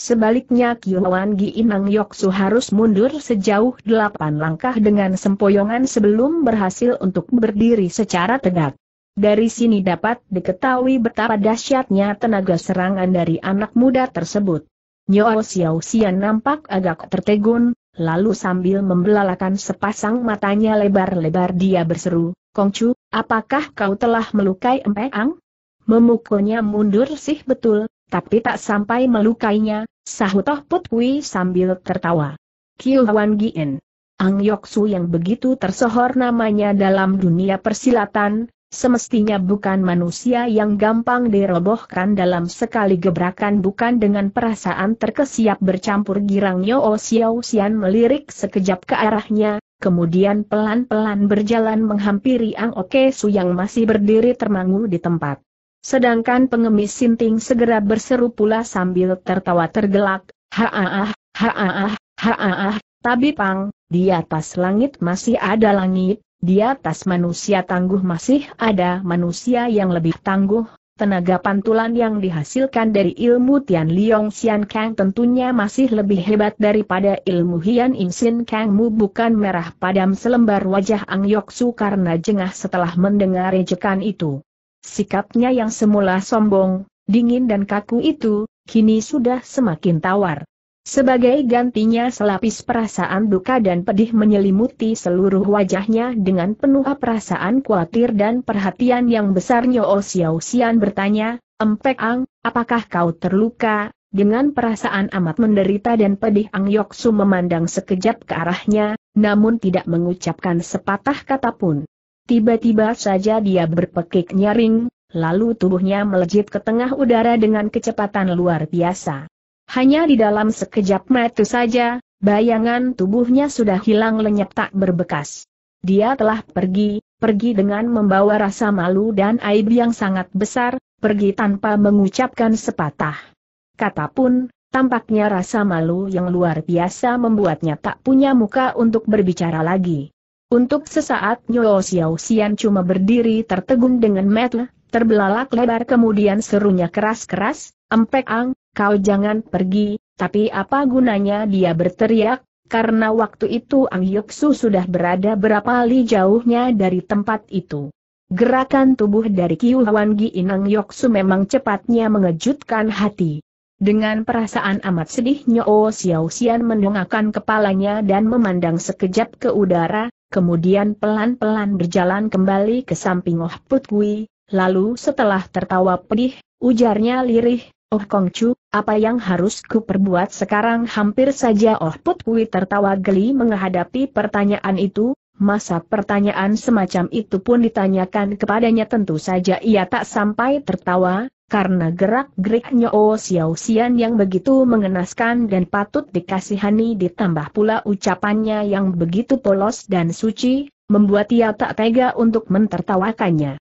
Sebaliknya Wan Gi Inang Yoksu harus mundur sejauh delapan langkah dengan sempoyongan sebelum berhasil untuk berdiri secara tegak. Dari sini dapat diketahui betapa dahsyatnya tenaga serangan dari anak muda tersebut. Nyo Xiao Xian nampak agak tertegun, lalu sambil membelalakan sepasang matanya lebar-lebar dia berseru, Kongcu, apakah kau telah melukai Empeang? Memukulnya mundur sih betul, tapi tak sampai melukainya, sahut Toh sambil tertawa. Kiu Wan Gien. Ang Yoksu yang begitu tersohor namanya dalam dunia persilatan, semestinya bukan manusia yang gampang dirobohkan dalam sekali gebrakan bukan dengan perasaan terkesiap bercampur girang Yo oh Xiao Xian melirik sekejap ke arahnya, kemudian pelan-pelan berjalan menghampiri Ang Oke Su yang masih berdiri termangu di tempat. Sedangkan pengemis Sinting segera berseru pula sambil tertawa tergelak, Haaah, haaah, haaah, Tabi Pang, di atas langit masih ada langit, di atas manusia tangguh masih ada manusia yang lebih tangguh, tenaga pantulan yang dihasilkan dari ilmu Tian Liong Xian Kang tentunya masih lebih hebat daripada ilmu Hian Im Sin Kang Mu bukan merah padam selembar wajah Ang Yok Su karena jengah setelah mendengar rejekan itu. Sikapnya yang semula sombong, dingin dan kaku itu, kini sudah semakin tawar. Sebagai gantinya selapis perasaan duka dan pedih menyelimuti seluruh wajahnya dengan penuh perasaan khawatir dan perhatian yang besar Nyo oh Xiao Xian bertanya, Empek Ang, apakah kau terluka? Dengan perasaan amat menderita dan pedih Ang Yoksu memandang sekejap ke arahnya, namun tidak mengucapkan sepatah kata pun. Tiba-tiba saja dia berpekik nyaring, lalu tubuhnya melejit ke tengah udara dengan kecepatan luar biasa. Hanya di dalam sekejap mata saja, bayangan tubuhnya sudah hilang lenyap tak berbekas. Dia telah pergi, pergi dengan membawa rasa malu dan aib yang sangat besar, pergi tanpa mengucapkan sepatah. Kata pun, tampaknya rasa malu yang luar biasa membuatnya tak punya muka untuk berbicara lagi. Untuk sesaat Nyo Xiao Xian cuma berdiri tertegun dengan mata, terbelalak lebar kemudian serunya keras-keras, Empek Ang, kau jangan pergi, tapi apa gunanya dia berteriak, karena waktu itu Ang Yuksu sudah berada berapa li jauhnya dari tempat itu. Gerakan tubuh dari Kiu Hwan Gi Inang Yoksu memang cepatnya mengejutkan hati. Dengan perasaan amat sedih Nyo Xiao Xian mendongakkan kepalanya dan memandang sekejap ke udara, kemudian pelan-pelan berjalan kembali ke samping Oh Put Kui, lalu setelah tertawa pedih, ujarnya lirih, Oh Kong Chu, apa yang harus ku perbuat sekarang hampir saja Oh Put Kui tertawa geli menghadapi pertanyaan itu, masa pertanyaan semacam itu pun ditanyakan kepadanya tentu saja ia tak sampai tertawa, karena gerak-geriknya Oh Xiao Xian yang begitu mengenaskan dan patut dikasihani ditambah pula ucapannya yang begitu polos dan suci, membuat ia tak tega untuk mentertawakannya.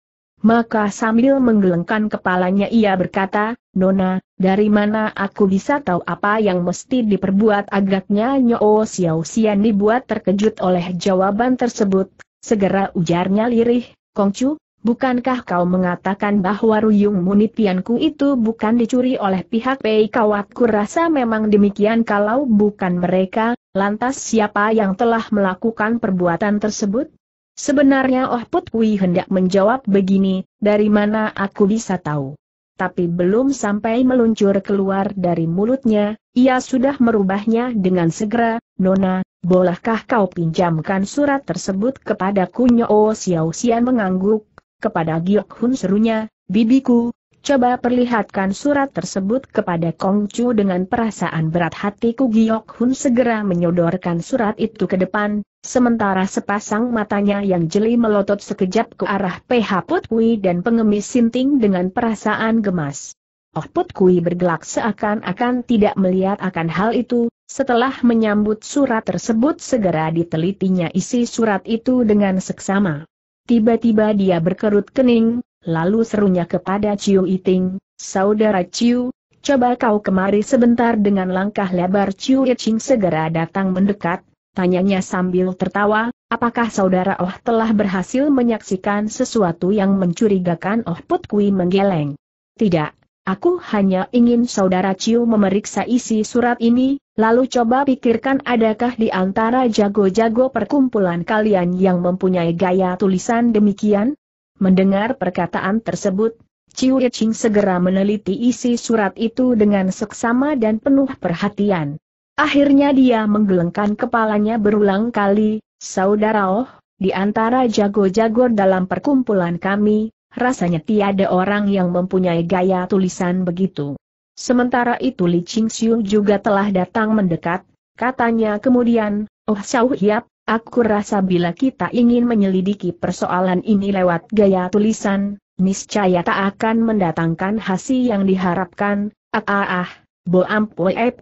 Maka sambil menggelengkan kepalanya ia berkata, Nona, dari mana aku bisa tahu apa yang mesti diperbuat agaknya Nyo Xiao Xian dibuat terkejut oleh jawaban tersebut, segera ujarnya lirih, Kongcu, bukankah kau mengatakan bahwa ruyung munipianku itu bukan dicuri oleh pihak Pei Kawatku rasa memang demikian kalau bukan mereka, lantas siapa yang telah melakukan perbuatan tersebut? Sebenarnya Oh Put Kui hendak menjawab begini, dari mana aku bisa tahu? Tapi belum sampai meluncur keluar dari mulutnya, ia sudah merubahnya dengan segera, Nona, bolehkah kau pinjamkan surat tersebut kepadaku Nyo Xiao Xian mengangguk, kepada Giok Hun serunya, bibiku, coba perlihatkan surat tersebut kepada Kong Chu dengan perasaan berat hatiku Giok Hun segera menyodorkan surat itu ke depan, Sementara sepasang matanya yang jeli melotot sekejap ke arah PH Putkui dan pengemis sinting dengan perasaan gemas. Oh Putkui bergelak seakan-akan tidak melihat akan hal itu, setelah menyambut surat tersebut segera ditelitinya isi surat itu dengan seksama. Tiba-tiba dia berkerut kening, lalu serunya kepada Ciu Iting, Saudara Ciu, coba kau kemari sebentar dengan langkah lebar Ciu Iting segera datang mendekat, Tanyanya sambil tertawa, apakah saudara Oh telah berhasil menyaksikan sesuatu yang mencurigakan Oh Put Kui menggeleng? Tidak, aku hanya ingin saudara Ciu memeriksa isi surat ini, lalu coba pikirkan adakah di antara jago-jago perkumpulan kalian yang mempunyai gaya tulisan demikian? Mendengar perkataan tersebut, Ciu Yeching segera meneliti isi surat itu dengan seksama dan penuh perhatian. Akhirnya dia menggelengkan kepalanya berulang kali, Saudara Oh, di antara jago-jago dalam perkumpulan kami, rasanya tiada orang yang mempunyai gaya tulisan begitu. Sementara itu Li Qingxiu juga telah datang mendekat, katanya kemudian, Oh Xiao Hiap, aku rasa bila kita ingin menyelidiki persoalan ini lewat gaya tulisan, niscaya tak akan mendatangkan hasil yang diharapkan, ah ah ah. Bo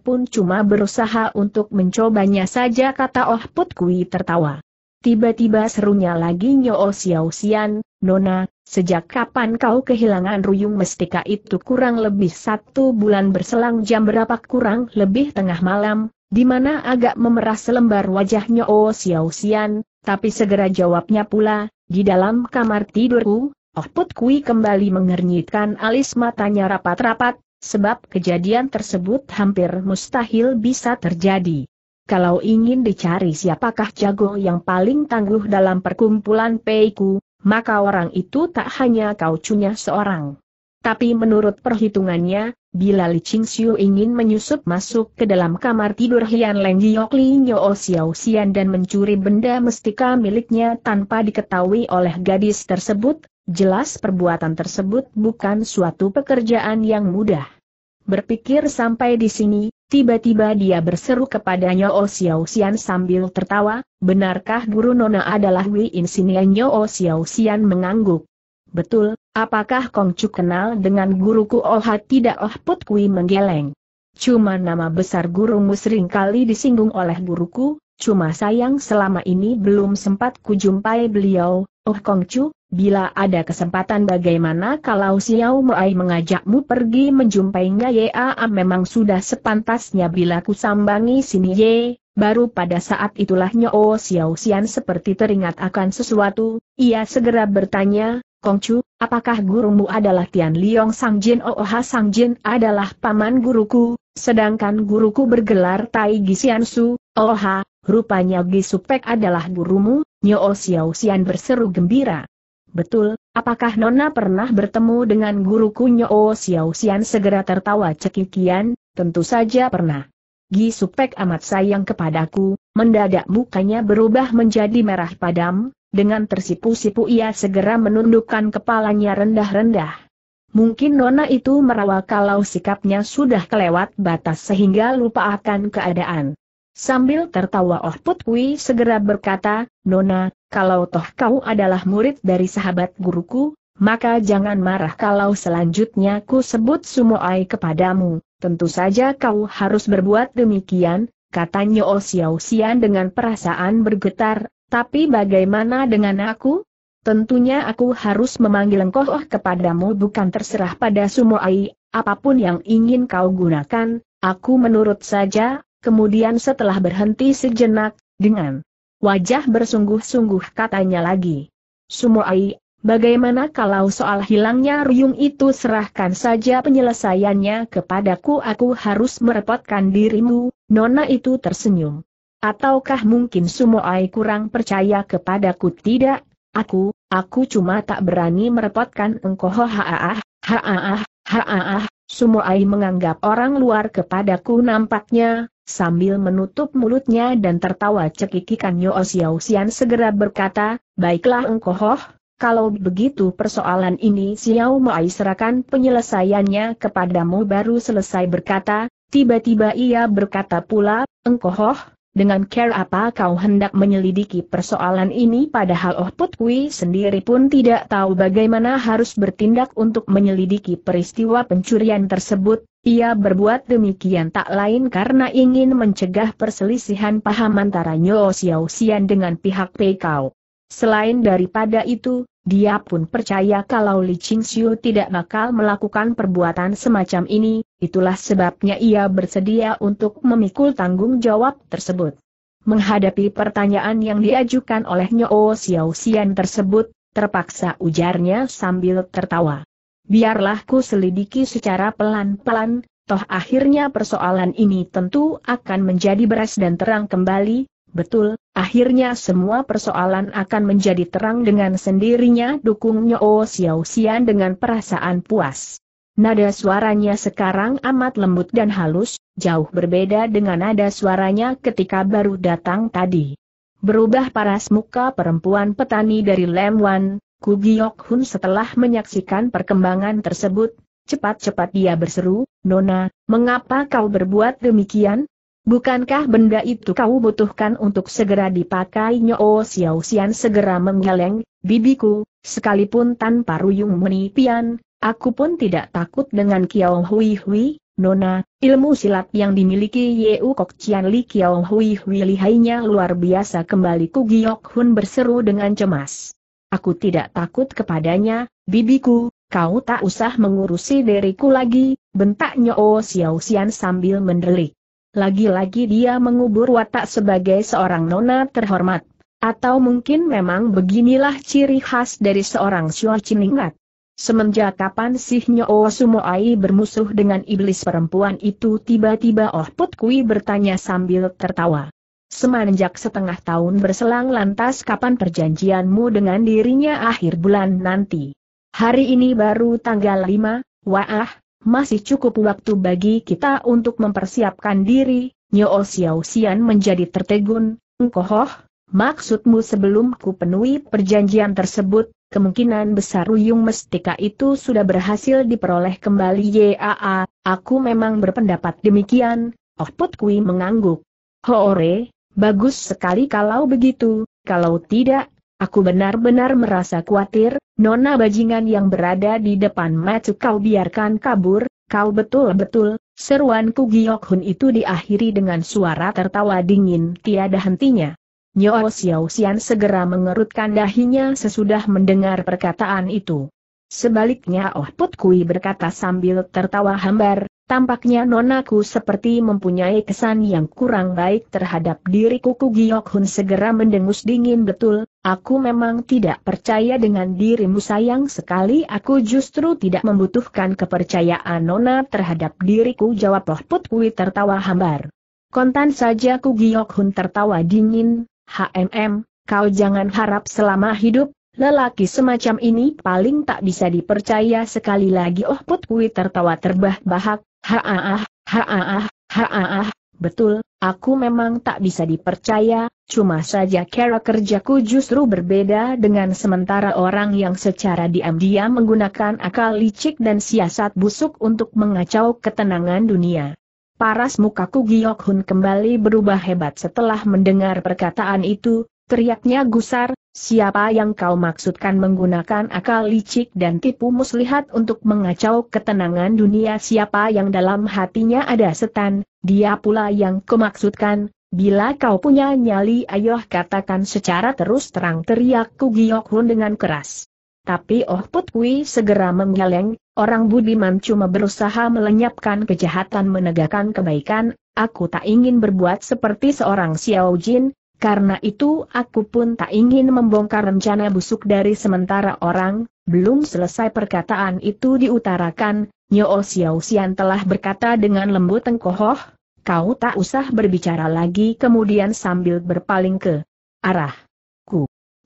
pun cuma berusaha untuk mencobanya saja kata Oh Put Kui tertawa. Tiba-tiba serunya lagi Nyo Xiao Xian, Nona, sejak kapan kau kehilangan ruyung mestika itu kurang lebih satu bulan berselang jam berapa kurang lebih tengah malam, di mana agak memerah selembar wajah Nyo Xiao Xian, tapi segera jawabnya pula, di dalam kamar tidurku, Oh Put Kui kembali mengernyitkan alis matanya rapat-rapat, sebab kejadian tersebut hampir mustahil bisa terjadi. Kalau ingin dicari siapakah jago yang paling tangguh dalam perkumpulan Peiku, maka orang itu tak hanya kau cunya seorang. Tapi menurut perhitungannya, bila Li Ching Xiu ingin menyusup masuk ke dalam kamar tidur Hian Leng Giok Li Nyo Xiao Xian dan mencuri benda mestika miliknya tanpa diketahui oleh gadis tersebut, Jelas perbuatan tersebut bukan suatu pekerjaan yang mudah. Berpikir sampai di sini, tiba-tiba dia berseru kepadanya O oh, Xiao Xian sambil tertawa, benarkah guru Nona adalah Wei Insinianyo O oh, Xiao Xian mengangguk. Betul, apakah Kong Chu kenal dengan guruku Oh tidak Oh Put Kui menggeleng. Cuma nama besar gurumu kali disinggung oleh guruku, cuma sayang selama ini belum sempat kujumpai beliau, Oh Chu? Bila ada kesempatan bagaimana kalau Xiao Mei mengajakmu pergi menjumpai ya A memang sudah sepantasnya bila ku sambangi sini Ye, ya. baru pada saat itulah Nyo Xiao Xian seperti teringat akan sesuatu, ia segera bertanya, Kongcu, apakah gurumu adalah Tian Liong oh, oh Sang Sangjin adalah paman guruku, sedangkan guruku bergelar Tai Su, Oh, rupanya Gisupek adalah gurumu, Nyo Xiao Xian berseru gembira. Betul, apakah Nona pernah bertemu dengan guruku Nyoo Xiao Xian segera tertawa cekikian, tentu saja pernah. Gi Supek amat sayang kepadaku, mendadak mukanya berubah menjadi merah padam, dengan tersipu-sipu ia segera menundukkan kepalanya rendah-rendah. Mungkin Nona itu merawat kalau sikapnya sudah kelewat batas sehingga lupa akan keadaan. Sambil tertawa Oh Put segera berkata, Nona, kalau toh kau adalah murid dari sahabat guruku, maka jangan marah kalau selanjutnya ku sebut Sumoai kepadamu, tentu saja kau harus berbuat demikian, katanya Oh Xiao Xian dengan perasaan bergetar, tapi bagaimana dengan aku? Tentunya aku harus memanggil engkau oh kepadamu bukan terserah pada Sumoai, apapun yang ingin kau gunakan, aku menurut saja, Kemudian setelah berhenti sejenak, dengan wajah bersungguh-sungguh katanya lagi. Sumoai, bagaimana kalau soal hilangnya ruyung itu serahkan saja penyelesaiannya kepadaku aku harus merepotkan dirimu, Nona itu tersenyum. Ataukah mungkin Sumoai kurang percaya kepadaku tidak? Aku, aku cuma tak berani merepotkan engkau haaah, haaah, haaah, Sumoai menganggap orang luar kepadaku nampaknya, Sambil menutup mulutnya dan tertawa cekikikan Yo Xiao Xian segera berkata, Baiklah engkau kalau begitu persoalan ini Xiao Mai serahkan penyelesaiannya kepadamu baru selesai berkata, tiba-tiba ia berkata pula, engkau dengan care apa kau hendak menyelidiki persoalan ini padahal Oh Put sendiri pun tidak tahu bagaimana harus bertindak untuk menyelidiki peristiwa pencurian tersebut, ia berbuat demikian tak lain karena ingin mencegah perselisihan paham antara Nyo Xiao Xian dengan pihak Pekau. Selain daripada itu, dia pun percaya kalau Li Qingxiu tidak bakal melakukan perbuatan semacam ini, Itulah sebabnya ia bersedia untuk memikul tanggung jawab tersebut. Menghadapi pertanyaan yang diajukan oleh Nyo Xiao Xian tersebut, terpaksa ujarnya sambil tertawa. Biarlah ku selidiki secara pelan-pelan, toh akhirnya persoalan ini tentu akan menjadi beres dan terang kembali, betul, akhirnya semua persoalan akan menjadi terang dengan sendirinya dukung Nyo Xiao Xian dengan perasaan puas. Nada suaranya sekarang amat lembut dan halus, jauh berbeda dengan nada suaranya ketika baru datang tadi. Berubah paras muka perempuan petani dari Lemwan, Kugiok Hun setelah menyaksikan perkembangan tersebut, cepat-cepat dia berseru, Nona, mengapa kau berbuat demikian? Bukankah benda itu kau butuhkan untuk segera dipakai Nyo Xiao Xian segera menggeleng, bibiku, sekalipun tanpa ruyung menipian, Aku pun tidak takut dengan Kiao Hui Hui, Nona, ilmu silat yang dimiliki Yeu Kok Chian Li Kiao Hui Hui lihainya luar biasa kembali Ku Giok Hun berseru dengan cemas. Aku tidak takut kepadanya, bibiku, kau tak usah mengurusi diriku lagi, bentaknya O Xiao Xian sambil mendelik. Lagi-lagi dia mengubur watak sebagai seorang nona terhormat. Atau mungkin memang beginilah ciri khas dari seorang Xiao Ciningat. Semenjak kapan sih Nyo Sumoai bermusuh dengan iblis perempuan itu tiba-tiba Oh Put Kui bertanya sambil tertawa. Semenjak setengah tahun berselang lantas kapan perjanjianmu dengan dirinya akhir bulan nanti? Hari ini baru tanggal 5, wah, masih cukup waktu bagi kita untuk mempersiapkan diri, Nyo Xiao Xian menjadi tertegun, engkoh, maksudmu sebelum ku penuhi perjanjian tersebut, kemungkinan besar Ruyung Mestika itu sudah berhasil diperoleh kembali YAA, aku memang berpendapat demikian, Oh Put Kui mengangguk. Hore, bagus sekali kalau begitu, kalau tidak, aku benar-benar merasa khawatir, nona bajingan yang berada di depan mata kau biarkan kabur, kau betul-betul, seruan Ku Giok Hun itu diakhiri dengan suara tertawa dingin tiada hentinya. Nyo Xiao Xian segera mengerutkan dahinya sesudah mendengar perkataan itu. Sebaliknya Oh Put Kui berkata sambil tertawa hambar, tampaknya nonaku seperti mempunyai kesan yang kurang baik terhadap diriku Ku Giok Hun segera mendengus dingin betul, aku memang tidak percaya dengan dirimu sayang sekali aku justru tidak membutuhkan kepercayaan nona terhadap diriku jawab Oh Put Kui tertawa hambar. Kontan saja Ku Giok Hun tertawa dingin, HMM, kau jangan harap selama hidup, lelaki semacam ini paling tak bisa dipercaya sekali lagi Oh Put Kui tertawa terbah-bahak, haaah, haaah, haaah, betul, aku memang tak bisa dipercaya, cuma saja cara kerjaku justru berbeda dengan sementara orang yang secara diam-diam menggunakan akal licik dan siasat busuk untuk mengacau ketenangan dunia. Paras muka Giokhun Hun kembali berubah hebat setelah mendengar perkataan itu, teriaknya gusar, siapa yang kau maksudkan menggunakan akal licik dan tipu muslihat untuk mengacau ketenangan dunia siapa yang dalam hatinya ada setan, dia pula yang kumaksudkan, bila kau punya nyali ayoh katakan secara terus terang teriak Giokhun Hun dengan keras. Tapi Oh Put segera menggeleng, orang budiman cuma berusaha melenyapkan kejahatan menegakkan kebaikan, aku tak ingin berbuat seperti seorang Xiao Jin, karena itu aku pun tak ingin membongkar rencana busuk dari sementara orang, belum selesai perkataan itu diutarakan, Nyo oh Xiao Xian telah berkata dengan lembut tengkohoh, kau tak usah berbicara lagi kemudian sambil berpaling ke arah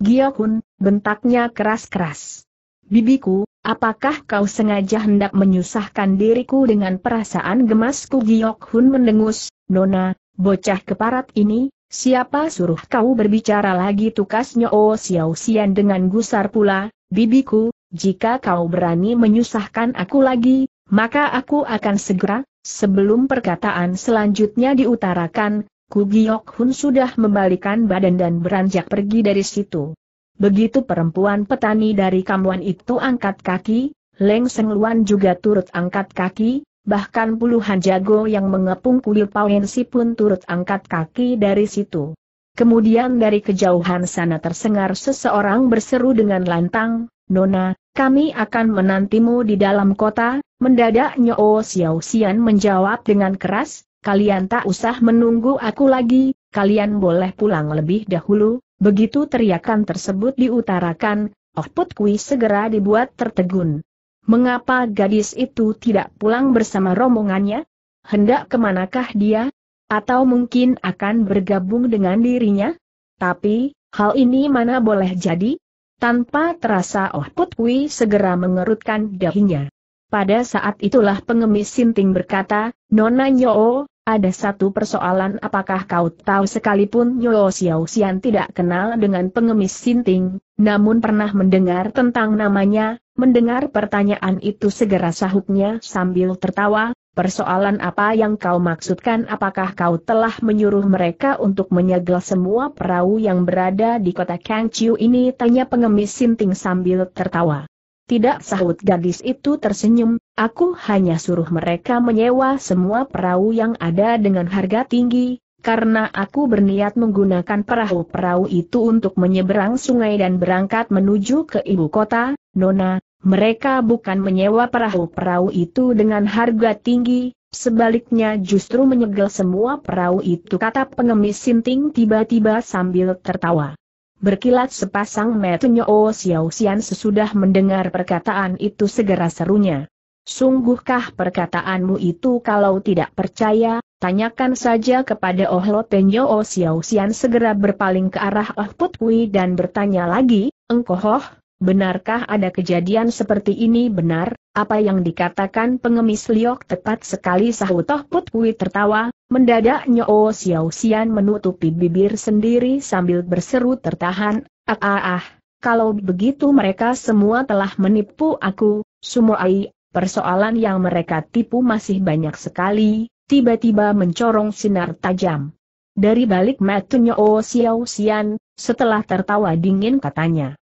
Giokun, bentaknya keras-keras. Bibiku, apakah kau sengaja hendak menyusahkan diriku dengan perasaan gemasku Giokun mendengus, Nona, bocah keparat ini, siapa suruh kau berbicara lagi tukasnya Oh Xiao Xian dengan gusar pula, bibiku, jika kau berani menyusahkan aku lagi, maka aku akan segera, sebelum perkataan selanjutnya diutarakan, Ku Giok Hun sudah membalikan badan dan beranjak pergi dari situ. Begitu perempuan petani dari Kamuan itu angkat kaki, Leng Seng Luan juga turut angkat kaki, bahkan puluhan jago yang mengepung kuil Pawensi pun turut angkat kaki dari situ. Kemudian dari kejauhan sana tersengar seseorang berseru dengan lantang, Nona, kami akan menantimu di dalam kota, mendadak Nyo Xiao Xian menjawab dengan keras, kalian tak usah menunggu aku lagi, kalian boleh pulang lebih dahulu, begitu teriakan tersebut diutarakan, Oh Put Kui segera dibuat tertegun. Mengapa gadis itu tidak pulang bersama rombongannya? Hendak kemanakah dia? Atau mungkin akan bergabung dengan dirinya? Tapi, hal ini mana boleh jadi? Tanpa terasa Oh Put Kui segera mengerutkan dahinya. Pada saat itulah pengemis Sinting berkata, Nona Nyoo, ada satu persoalan apakah kau tahu sekalipun Nyoo Xiao Xian tidak kenal dengan pengemis Sinting, namun pernah mendengar tentang namanya, mendengar pertanyaan itu segera sahutnya sambil tertawa, persoalan apa yang kau maksudkan apakah kau telah menyuruh mereka untuk menyegel semua perahu yang berada di kota Kangchiu ini tanya pengemis Sinting sambil tertawa. Tidak sahut gadis itu tersenyum, aku hanya suruh mereka menyewa semua perahu yang ada dengan harga tinggi, karena aku berniat menggunakan perahu-perahu itu untuk menyeberang sungai dan berangkat menuju ke ibu kota, Nona, mereka bukan menyewa perahu-perahu itu dengan harga tinggi, Sebaliknya justru menyegel semua perahu itu kata pengemis Sinting tiba-tiba sambil tertawa. Berkilat sepasang matanya Oh Xiao Xian sesudah mendengar perkataan itu segera serunya. Sungguhkah perkataanmu itu kalau tidak percaya, tanyakan saja kepada Oh Lo oh Xiao Xian segera berpaling ke arah Oh Put Kui dan bertanya lagi, Engkoh oh, benarkah ada kejadian seperti ini benar, apa yang dikatakan pengemis Liok tepat sekali sahut Oh Put Kui tertawa, Mendadak Nyo Xiao Xian menutupi bibir sendiri sambil berseru tertahan, ah ah ah, kalau begitu mereka semua telah menipu aku, Sumoai, persoalan yang mereka tipu masih banyak sekali, tiba-tiba mencorong sinar tajam. Dari balik mata Nyo Xiao Xian, setelah tertawa dingin katanya.